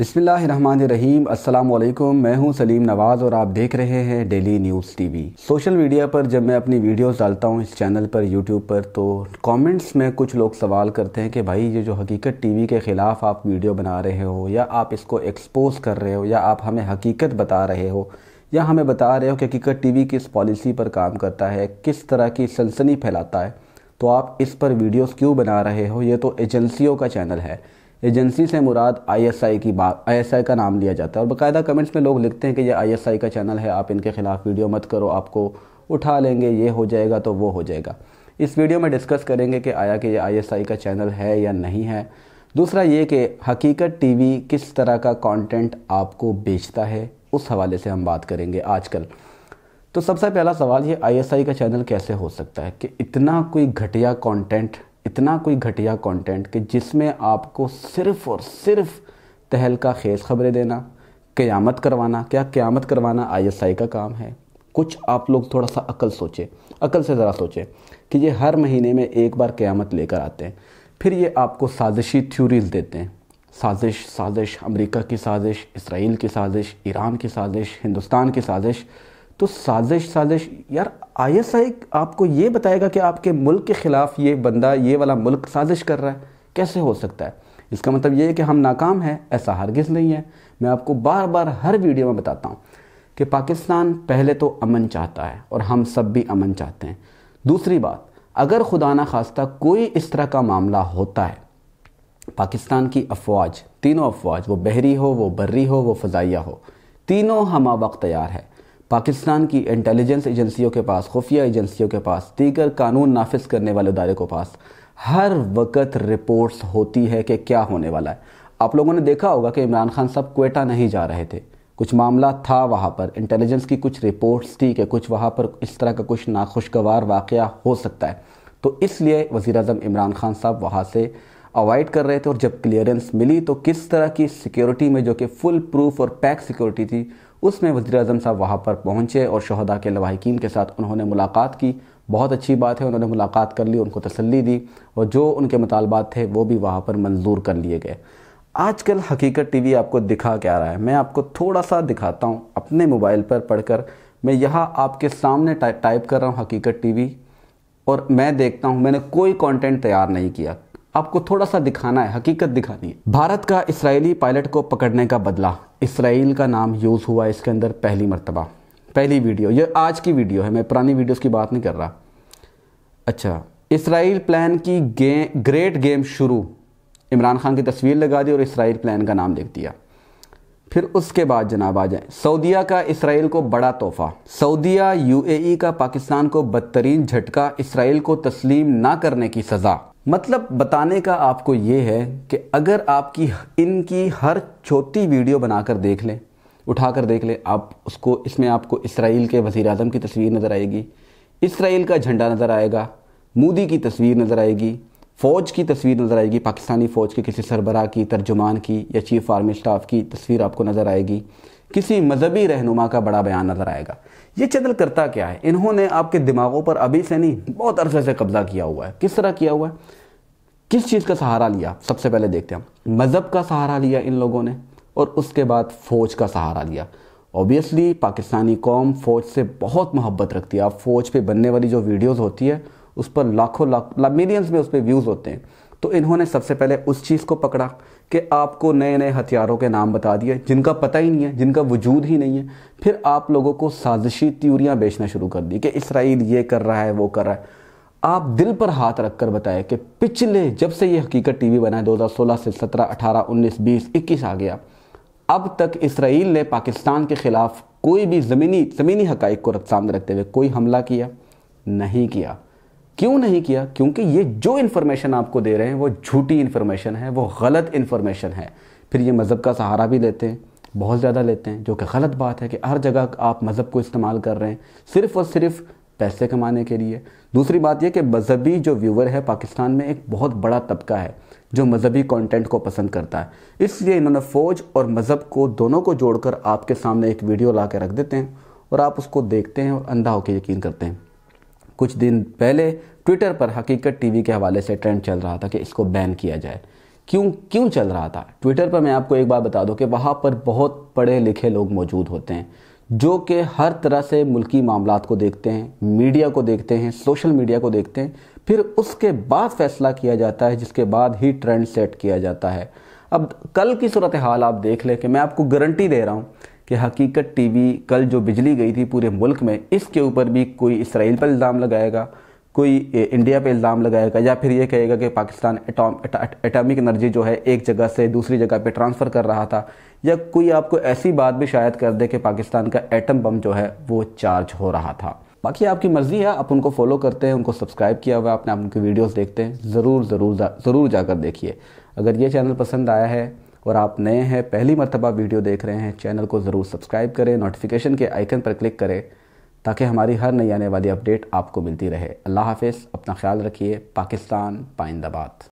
अस्सलाम वालेकुम मैं हूं सलीम नवाज़ और आप देख रहे हैं daily news TV social media पर जब मैं अपनी वीडियोस डालता हूं इस चैनल पर यूट्यूब पर तो कमेंट्स में कुछ लोग सवाल करते हैं कि भाई ये जो हकीकत टीवी के ख़िलाफ़ आप वीडियो बना रहे हो या आप इसको एक्सपोज कर रहे हो या आप हमें हकीकत बता रहे हो या हमें बता रहे हो कि हकीकत टी किस पॉलिसी पर काम करता है किस तरह की सनसनी फैलाता है तो आप इस पर वीडियोज़ क्यों बना रहे हो ये तो एजेंसीयों का चैनल है एजेंसी से मुराद आईएसआई की बात आईएसआई का नाम लिया जाता है और बाकायदा कमेंट्स में लोग लिखते हैं कि ये आईएसआई का चैनल है आप इनके खिलाफ वीडियो मत करो आपको उठा लेंगे ये हो जाएगा तो वो हो जाएगा इस वीडियो में डिस्कस करेंगे कि आया कि ये आईएसआई का चैनल है या नहीं है दूसरा ये कि हकीकत टीवी किस तरह का कंटेंट आपको बेचता है उस हवाले से हम बात करेंगे आजकल तो सबसे पहला सवाल ये आईएसआई का चैनल कैसे हो सकता है कि इतना कोई घटिया कंटेंट इतना कोई घटिया कंटेंट कि जिसमें आपको सिर्फ और सिर्फ तहल का खेस खबरें देना क़यामत करवाना क्या क़यामत करवाना आईएसआई का काम है कुछ आप लोग थोड़ा सा अकल सोचे अकल से ज़रा सोचें कि ये हर महीने में एक बार क़यामत लेकर आते हैं फिर ये आपको साजिशी थ्यूरीज देते हैं साजिश साजिश अमेरिका की साजिश इसराइल की साजिश ईरान की साजिश हिंदुस्तान की साजिश तो साजिश साजिश यार आईएसआई आपको ये बताएगा कि आपके मुल्क के ख़िलाफ़ ये बंदा ये वाला मुल्क साजिश कर रहा है कैसे हो सकता है इसका मतलब ये है कि हम नाकाम हैं ऐसा हरगिज़ नहीं है मैं आपको बार बार हर वीडियो में बताता हूँ कि पाकिस्तान पहले तो अमन चाहता है और हम सब भी अमन चाहते हैं दूसरी बात अगर खुदा ना खास्ता कोई इस तरह का मामला होता है पाकिस्तान की अफवाज तीनों अफवाज वो बहरी हो वो बर्री हो वो फ़जाइया हो तीनों हम वक्त तैयार है पाकिस्तान की इंटेलिजेंस एजेंसियों के पास खुफिया एजेंसियों के पास दीगर कानून नाफिज करने वाले अदारे के पास हर वक्त रिपोर्ट्स होती है कि क्या होने वाला है आप लोगों ने देखा होगा कि इमरान खान साहब क्वेटा नहीं जा रहे थे कुछ मामला था वहाँ पर इंटेलिजेंस की कुछ रिपोर्ट्स थी कि कुछ वहाँ पर इस तरह का कुछ नाखुशगवार वाक़ हो सकता है तो इसलिए वज़ी अजम इमरान खान साहब वहाँ से अवॉइड कर रहे थे और जब क्लियरेंस मिली तो किस तरह की सिक्योरिटी में जो कि फुल प्रूफ और पैक सिक्योरिटी थी उसमें वज़ी अजम साहब वहाँ पर पहुँचे और शहदा के लवाकिन के साथ उन्होंने मुलाकात की बहुत अच्छी बात है उन्होंने मुलाकात कर ली उनको तसल्ली दी और जो उनके मुतालबात थे वो भी वहाँ पर मंजूर कर लिए गए आजकल हकीकत टीवी आपको दिखा क्या रहा है मैं आपको थोड़ा सा दिखाता हूँ अपने मोबाइल पर पढ़कर मैं यहाँ आपके सामने टाइप कर रहा हूँ हकीकत टीवी और मैं देखता हूँ मैंने कोई कंटेंट तैयार नहीं किया आपको थोड़ा सा दिखाना है हकीकत दिखानी है भारत का इसराइली पायलट को पकड़ने का बदला इसराइल का नाम यूज़ हुआ इसके अंदर पहली मरतबा पहली वीडियो ये आज की वीडियो है मैं पुरानी वीडियोस की बात नहीं कर रहा अच्छा इसराइल प्लान की गे, ग्रेट गेम शुरू इमरान खान की तस्वीर लगा दी और इसराइल प्लान का नाम देख दिया फिर उसके बाद जनाब आ जाए सऊदीया का इसराइल को बड़ा तोहफा सऊदीया यूएई का पाकिस्तान को बदतरीन झटका इसराइल को तस्लीम ना करने की सज़ा मतलब बताने का आपको ये है कि अगर आपकी इनकी हर छोटी वीडियो बनाकर देख लें उठा कर देख लें आप उसको इसमें आपको इसराइल के वज़ी अजम की तस्वीर नज़र आएगी इसराइल का झंडा नज़र आएगा मोदी की तस्वीर नज़र आएगी फ़ौज की तस्वीर नज़र आएगी पाकिस्तानी फ़ौज के किसी सरबरा की तर्जुमान की या चीफ़ आर्मी स्टाफ की तस्वीर आपको नज़र आएगी किसी मजहबी रहनुमा का बड़ा बयान नज़र आएगा ये चैनल करता क्या है इन्होंने आपके दिमागों पर अभी से नहीं बहुत अरसे से कब्जा किया हुआ है किस तरह किया हुआ है किस चीज़ का सहारा लिया सबसे पहले देखते हैं हम मज़हब का सहारा लिया इन लोगों ने और उसके बाद फ़ौज का सहारा लिया ऑब्वियसली पाकिस्तानी कौम फ़ौज से बहुत मोहब्बत रखती है आप फ़ौज पे बनने वाली जो वीडियोस होती है उस पर लाखों लाख मिलियंस में उस पर व्यूज़ होते हैं तो इन्होंने सबसे पहले उस चीज़ को पकड़ा कि आपको नए नए हथियारों के नाम बता दिए जिनका पता ही नहीं है जिनका वजूद ही नहीं है फिर आप लोगों को साजिशी त्यूरियाँ बेचना शुरू कर दी कि इसराइल ये कर रहा है वो कर रहा है आप दिल पर हाथ रख कर बताएं कि पिछले जब से ये हकीकत टीवी बना है 2016 से 17, 18, 19, 20, 21 आ गया अब तक इसराइल ने पाकिस्तान के ख़िलाफ़ कोई भी ज़मीनी ज़मीनी हक़ को सामने रखते हुए कोई हमला किया नहीं किया क्यों नहीं किया क्योंकि ये जो इन्फॉर्मेशन आपको दे रहे हैं वो झूठी इन्फॉर्मेशन है वो गलत इन्फॉर्मेशन है फिर ये मज़हब का सहारा भी लेते हैं बहुत ज़्यादा लेते हैं जो कि गलत बात है कि हर जगह आप मज़हब को इस्तेमाल कर रहे हैं सिर्फ़ और सिर्फ पैसे कमाने के लिए दूसरी बात यह कि मजहबी जो व्यूवर है पाकिस्तान में एक बहुत बड़ा तबका है जो मजहबी कंटेंट को पसंद करता है इसलिए इन्होंने फ़ौज और मज़हब को दोनों को जोड़कर आपके सामने एक वीडियो ला के रख देते हैं और आप उसको देखते हैं और अंधा होकर यकीन करते हैं कुछ दिन पहले ट्विटर पर हकीकत टीवी के हवाले से ट्रेंड चल रहा था कि इसको बैन किया जाए क्यों क्यों चल रहा था ट्विटर पर मैं आपको एक बार बता दूं कि वहाँ पर बहुत पढ़े लिखे लोग मौजूद होते हैं जो कि हर तरह से मुल्की मामला को देखते हैं मीडिया को देखते हैं सोशल मीडिया को देखते हैं फिर उसके बाद फैसला किया जाता है जिसके बाद ही ट्रेंड सेट किया जाता है अब कल की सूरत हाल आप देख लें कि मैं आपको गारंटी दे रहा हूँ कि हकीकत टीवी कल जो बिजली गई थी पूरे मुल्क में इसके ऊपर भी कोई इसराइल पर इल्ज़ाम लगाएगा कोई इंडिया पे इल्ज़ाम लगाएगा या फिर ये कहेगा कि पाकिस्तान एटॉम एटॉमिक एनर्जी जो है एक जगह से दूसरी जगह पे ट्रांसफ़र कर रहा था या कोई आपको ऐसी बात भी शायद कर दे कि पाकिस्तान का एटम बम जो है वो चार्ज हो रहा था बाकी आपकी मर्ज़ी है आप उनको फॉलो करते हैं उनको सब्सक्राइब किया हुआ आपने आप उनकी वीडियोज़ देखते हैं ज़रूर ज़रूर ज़रूर जाकर देखिए अगर ये चैनल पसंद आया है और आप नए हैं पहली मरतबा वीडियो देख रहे हैं चैनल को ज़रूर सब्सक्राइब करें नोटिफिकेशन के आइकन पर क्लिक करें ताकि हमारी हर नई आने वाली अपडेट आपको मिलती रहे अल्लाह हाफिज़ अपना ख्याल रखिए पाकिस्तान पाइंदाबाद